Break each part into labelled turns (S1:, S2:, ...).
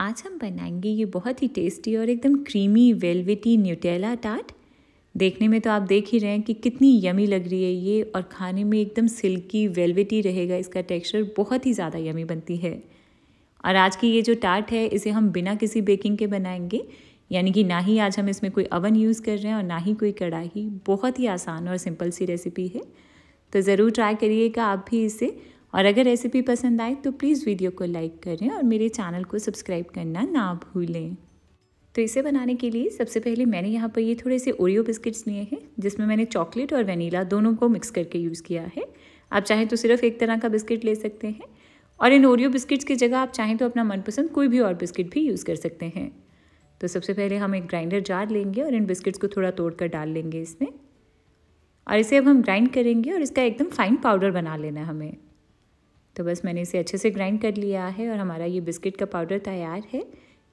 S1: आज हम बनाएंगे ये बहुत ही टेस्टी और एकदम क्रीमी वेलवेटी न्यूटेला टाट देखने में तो आप देख ही रहे हैं कि कितनी यमी लग रही है ये और खाने में एकदम सिल्की वेलवेटी रहेगा इसका टेक्सचर बहुत ही ज़्यादा यमी बनती है और आज की ये जो टाट है इसे हम बिना किसी बेकिंग के बनाएंगे यानी कि ना ही आज हम इसमें कोई अवन यूज़ कर रहे हैं और ना ही कोई कढ़ाई बहुत ही आसान और सिंपल सी रेसिपी है तो ज़रूर ट्राई करिएगा आप भी इसे और अगर रेसिपी पसंद आए तो प्लीज़ वीडियो को लाइक करें और मेरे चैनल को सब्सक्राइब करना ना भूलें तो इसे बनाने के लिए सबसे पहले मैंने यहाँ पर ये थोड़े से ओरियो बिस्किट्स लिए हैं जिसमें मैंने चॉकलेट और वनीला दोनों को मिक्स करके यूज़ किया है आप चाहें तो सिर्फ एक तरह का बिस्किट ले सकते हैं और इन ओरियो बिस्किट्स की जगह आप चाहें तो अपना मनपसंद कोई भी और बिस्किट भी यूज़ कर सकते हैं तो सबसे पहले हम एक ग्राइंडर जार लेंगे और इन बिस्किट्स को थोड़ा तोड़ कर डाल लेंगे इसमें और इसे अब हम ग्राइंड करेंगे और इसका एकदम फाइन पाउडर बना लेना है हमें तो बस मैंने इसे अच्छे से ग्राइंड कर लिया है और हमारा ये बिस्किट का पाउडर तैयार है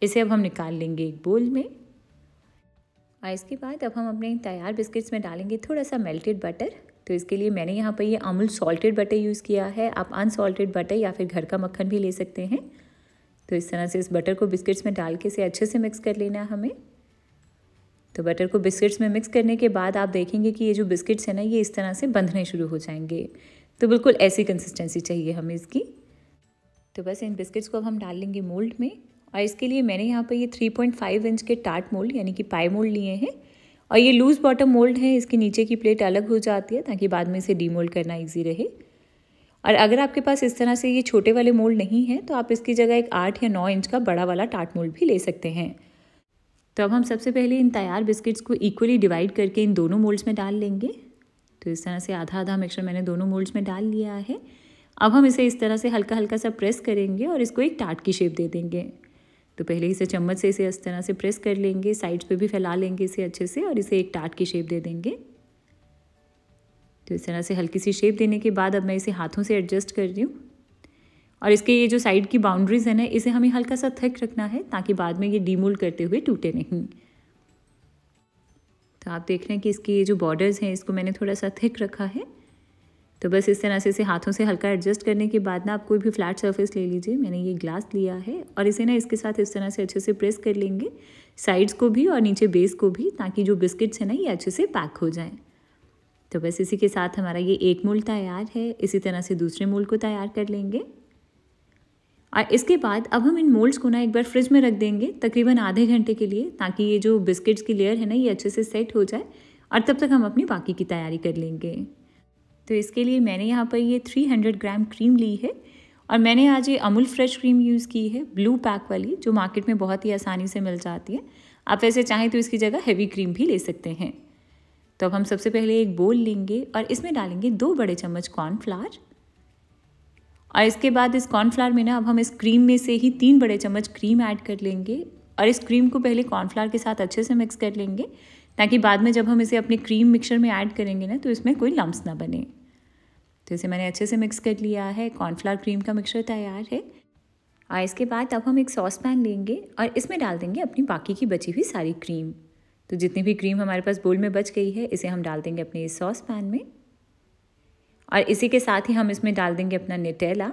S1: इसे अब हम निकाल लेंगे एक बोल में और इसके बाद अब हम अपने तैयार बिस्किट्स में डालेंगे थोड़ा सा मेल्टेड बटर तो इसके लिए मैंने यहाँ पर ये अमूल सॉल्टेड बटर यूज़ किया है आप अनसॉल्टेड बटर या फिर घर का मक्खन भी ले सकते हैं तो इस तरह से इस बटर को बिस्किट्स में डाल के इसे अच्छे से मिक्स कर लेना हमें तो बटर को बिस्किट्स में मिक्स करने के बाद आप देखेंगे कि ये जो बिस्किट्स हैं ना ये इस तरह से बंधने शुरू हो जाएंगे तो बिल्कुल ऐसी कंसिस्टेंसी चाहिए हमें इसकी तो बस इन बिस्किट्स को अब हम डाल लेंगे मोल्ड में और इसके लिए मैंने यहाँ पर ये 3.5 इंच के टाट मोल्ड यानी कि पाई मोल्ड लिए हैं और ये लूज़ बॉटम मोल्ड है इसके नीचे की प्लेट अलग हो जाती है ताकि बाद में इसे डीमोल्ड करना ईजी रहे और अगर आपके पास इस तरह से ये छोटे वाले मोल्ड नहीं है तो आप इसकी जगह एक आठ या नौ इंच का बड़ा वाला टाट मोल्ड भी ले सकते हैं तो अब हम सबसे पहले इन तैयार बिस्किट्स को इक्वली डिवाइड करके इन दोनों मोल्ड्स में डाल लेंगे तो इस तरह से आधा आधा मिक्सचर मैंने दोनों मोल्ड्स में डाल लिया है अब हम इसे इस तरह से हल्का हल्का सा प्रेस करेंगे और इसको एक टाट की शेप दे देंगे तो पहले इसे चम्मच से इसे इस तरह से प्रेस कर लेंगे साइड्स पे भी फैला लेंगे इसे अच्छे से और इसे एक टाट की शेप दे देंगे तो इस तरह से हल्की सी शेप देने के बाद अब मैं इसे हाथों से एडजस्ट कर रही हूँ और इसके ये जो साइड की बाउंड्रीज़ है ना इसे हमें हल्का सा थक रखना है ताकि बाद में ये डीमोल्ड करते हुए टूटे नहीं तो आप देख रहे हैं कि इसके ये जो बॉर्डर्स हैं इसको मैंने थोड़ा सा थिक रखा है तो बस इस तरह से इसे हाथों से हल्का एडजस्ट करने के बाद ना आप कोई भी फ्लैट सरफेस ले लीजिए मैंने ये ग्लास लिया है और इसे ना इसके साथ इस तरह से अच्छे से प्रेस कर लेंगे साइड्स को भी और नीचे बेस को भी ताकि जो बिस्किट्स हैं ना ये अच्छे से पैक हो जाएँ तो बस इसी के साथ हमारा ये एक मूल तैयार है इसी तरह से दूसरे मूल को तैयार कर लेंगे और इसके बाद अब हम इन मोल्ड्स को ना एक बार फ्रिज में रख देंगे तकरीबन आधे घंटे के लिए ताकि ये जो बिस्किट्स की लेयर है ना ये अच्छे से सेट हो जाए और तब तक हम अपनी बाकी की तैयारी कर लेंगे तो इसके लिए मैंने यहाँ पर ये 300 ग्राम क्रीम ली है और मैंने आज ये अमूल फ्रेश क्रीम यूज़ की है ब्लू पैक वाली जो मार्केट में बहुत ही आसानी से मिल जाती है आप वैसे चाहें तो इसकी जगह हैवी क्रीम भी ले सकते हैं तो अब हम सबसे पहले एक बोल लेंगे और इसमें डालेंगे दो बड़े चम्मच कॉर्नफ्लावर और इसके बाद इस कॉर्नफ्लावर में ना अब हम इस क्रीम में से ही तीन बड़े चम्मच क्रीम ऐड कर लेंगे और इस क्रीम को पहले कॉर्नफ्लावर के साथ अच्छे से मिक्स कर लेंगे ताकि बाद में जब हम इसे अपने क्रीम मिक्सचर में ऐड करेंगे ना तो इसमें कोई लम्स ना बने तो इसे मैंने अच्छे से मिक्स कर लिया है कॉर्नफ्लावर क्रीम का मिक्सचर तैयार है और इसके बाद अब हम एक सॉस पैन लेंगे और इसमें डाल देंगे अपनी बाकी की बची हुई सारी क्रीम तो जितनी भी क्रीम हमारे पास बोल में बच गई है इसे हम डाल देंगे अपने इस सॉस पैन में और इसी के साथ ही हम इसमें डाल देंगे अपना निटेला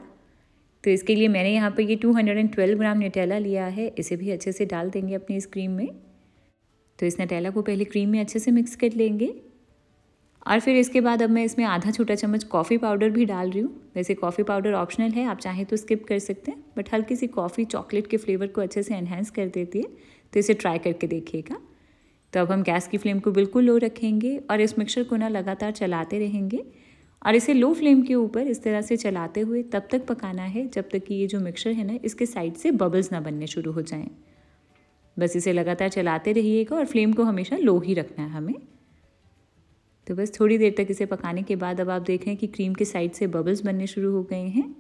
S1: तो इसके लिए मैंने यहाँ पर ये 212 ग्राम नटेला लिया है इसे भी अच्छे से डाल देंगे अपनी इस क्रीम में तो इस नटेला को पहले क्रीम में अच्छे से मिक्स कर लेंगे और फिर इसके बाद अब मैं इसमें आधा छोटा चम्मच कॉफ़ी पाउडर भी डाल रही हूँ वैसे कॉफ़ी पाउडर ऑप्शनल है आप चाहें तो स्किप कर सकते हैं बट हल्की सी कॉफ़ी चॉकलेट के फ्लेवर को अच्छे से एनहेंस कर देती है तो इसे ट्राई करके देखिएगा तो अब हम गैस की फ्लेम को बिल्कुल लो रखेंगे और इस मिक्सर को ना लगातार चलाते रहेंगे और इसे लो फ्लेम के ऊपर इस तरह से चलाते हुए तब तक पकाना है जब तक कि ये जो मिक्सर है ना इसके साइड से बबल्स ना बनने शुरू हो जाएं बस इसे लगातार चलाते रहिएगा और फ्लेम को हमेशा लो ही रखना है हमें तो बस थोड़ी देर तक इसे पकाने के बाद अब आप देख रहे हैं कि क्रीम के साइड से बबल्स बनने शुरू हो गए हैं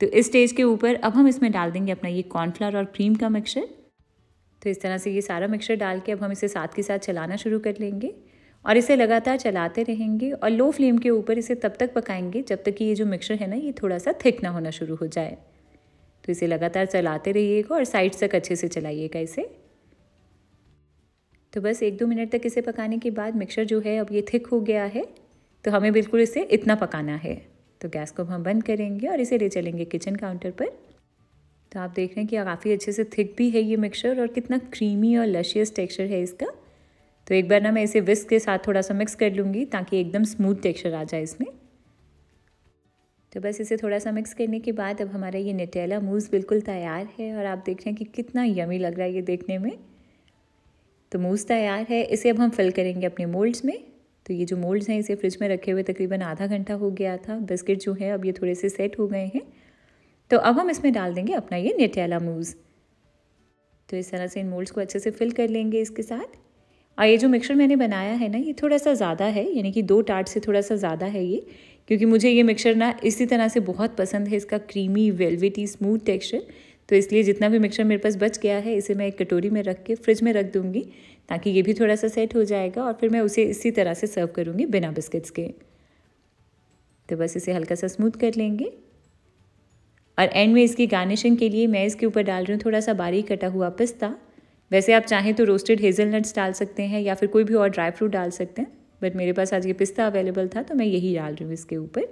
S1: तो इस स्टेज के ऊपर अब हम इसमें डाल देंगे अपना ये कॉर्नफ्लावर और क्रीम का मिक्सर तो इस तरह से ये सारा मिक्सर डाल के अब हम इसे साथ के साथ चलाना शुरू कर लेंगे और इसे लगातार चलाते रहेंगे और लो फ्लेम के ऊपर इसे तब तक पकाएंगे जब तक कि ये जो मिक्सर है ना ये थोड़ा सा थिक ना होना शुरू हो जाए तो इसे लगातार चलाते रहिएगा और साइड तक अच्छे से चलाइएगा इसे तो बस एक दो मिनट तक इसे पकाने के बाद मिक्सर जो है अब ये थिक हो गया है तो हमें बिल्कुल इसे इतना पकाना है तो गैस को हम बंद करेंगे और इसे ले चलेंगे किचन काउंटर पर तो आप देख रहे हैं कि काफ़ी अच्छे से थिक भी है ये मिक्सर और कितना क्रीमी और लशियस टेक्सचर है इसका तो एक बार ना मैं इसे विस्क के साथ थोड़ा सा मिक्स कर लूँगी ताकि एकदम स्मूथ टेक्सचर आ जाए इसमें तो बस इसे थोड़ा सा मिक्स करने के बाद अब हमारा ये नटेला मूस बिल्कुल तैयार है और आप देख रहे हैं कि कितना यमी लग रहा है ये देखने में तो मूस तैयार है इसे अब हम फिल करेंगे अपने मोल्ड्स में तो ये जो मोल्ड्स हैं इसे फ्रिज में रखे हुए तकरीबन आधा घंटा हो गया था बिस्किट जो है अब ये थोड़े से सेट हो गए हैं तो अब हम इसमें डाल देंगे अपना ये नटेला मूज़ तो इस तरह से इन मोल्ड्स को अच्छे से फिल कर लेंगे इसके साथ और ये जो मिक्सचर मैंने बनाया है ना ये थोड़ा सा ज़्यादा है यानी कि दो टाट से थोड़ा सा ज़्यादा है ये क्योंकि मुझे ये मिक्सचर ना इसी तरह से बहुत पसंद है इसका क्रीमी वेलवेटी स्मूथ टेक्सचर तो इसलिए जितना भी मिक्सचर मेरे पास बच गया है इसे मैं एक कटोरी में रख के फ्रिज में रख दूँगी ताकि ये भी थोड़ा सा सेट हो जाएगा और फिर मैं उसे इसी तरह से सर्व करूँगी बिना बिस्किट्स के तो बस इसे हल्का सा स्मूथ कर लेंगे और एंड में इसकी गार्निशिंग के लिए मैं इसके ऊपर डाल रही हूँ थोड़ा सा बारीक कटा हुआ पिस्ता वैसे आप चाहें तो रोस्टेड हेज़लनट्स डाल सकते हैं या फिर कोई भी और ड्राई फ्रूट डाल सकते हैं बट मेरे पास आज ये पिस्ता अवेलेबल था तो मैं यही डाल रही हूँ इसके ऊपर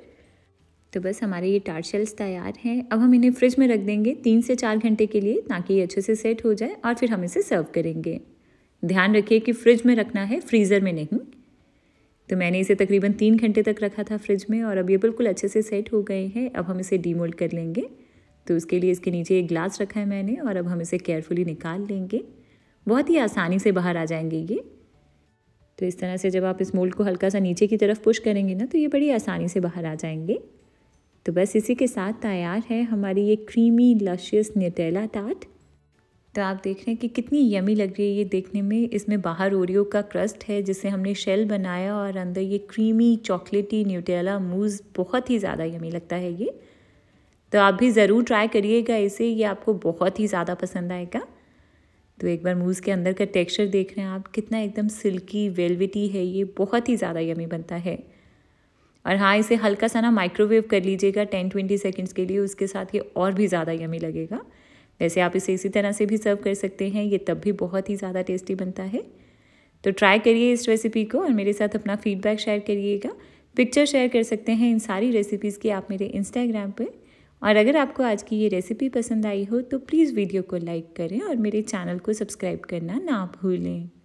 S1: तो बस हमारे ये टार्ट शेल्स तैयार हैं अब हम इन्हें फ्रिज में रख देंगे तीन से चार घंटे के लिए ताकि ये अच्छे से सेट हो जाए और फिर हम इसे सर्व करेंगे ध्यान रखिए कि फ्रिज में रखना है फ्रीज़र में नहीं तो मैंने इसे तकरीबन तीन घंटे तक रखा था फ्रिज में और अब ये बिल्कुल अच्छे से सेट हो गए हैं अब हम इसे डीमोल्ड कर लेंगे तो उसके लिए इसके नीचे एक ग्लास रखा है मैंने और अब हम इसे केयरफुली निकाल लेंगे बहुत ही आसानी से बाहर आ जाएंगे ये तो इस तरह से जब आप इस मोल्ड को हल्का सा नीचे की तरफ पुश करेंगे ना तो ये बड़ी आसानी से बाहर आ जाएंगे तो बस इसी के साथ तैयार है हमारी ये क्रीमी लशियस न्यूटेला टाट तो आप देख रहे हैं कि कितनी यमी लग रही है ये देखने में इसमें बाहर ओरियो का क्रस्ट है जिसे हमने शेल बनाया और अंदर ये क्रीमी चॉकलेटी न्यूटेला मूज बहुत ही ज़्यादा यमी लगता है ये तो आप भी ज़रूर ट्राई करिएगा इसे ये आपको बहुत ही ज़्यादा पसंद आएगा तो एक बार मूज़ के अंदर का टेक्सचर देख रहे हैं आप कितना एकदम सिल्की वेलविटी है ये बहुत ही ज़्यादा यमी बनता है और हाँ इसे हल्का सा ना माइक्रोवेव कर लीजिएगा टेन ट्वेंटी सेकेंड्स के लिए उसके साथ ये और भी ज़्यादा यमी लगेगा वैसे आप इसे इसी तरह से भी सर्व कर सकते हैं ये तब भी बहुत ही ज़्यादा टेस्टी बनता है तो ट्राई करिए इस रेसिपी को और मेरे साथ अपना फीडबैक शेयर करिएगा पिक्चर शेयर कर सकते हैं इन सारी रेसिपीज़ की आप मेरे इंस्टाग्राम पर और अगर आपको आज की ये रेसिपी पसंद आई हो तो प्लीज़ वीडियो को लाइक करें और मेरे चैनल को सब्सक्राइब करना ना भूलें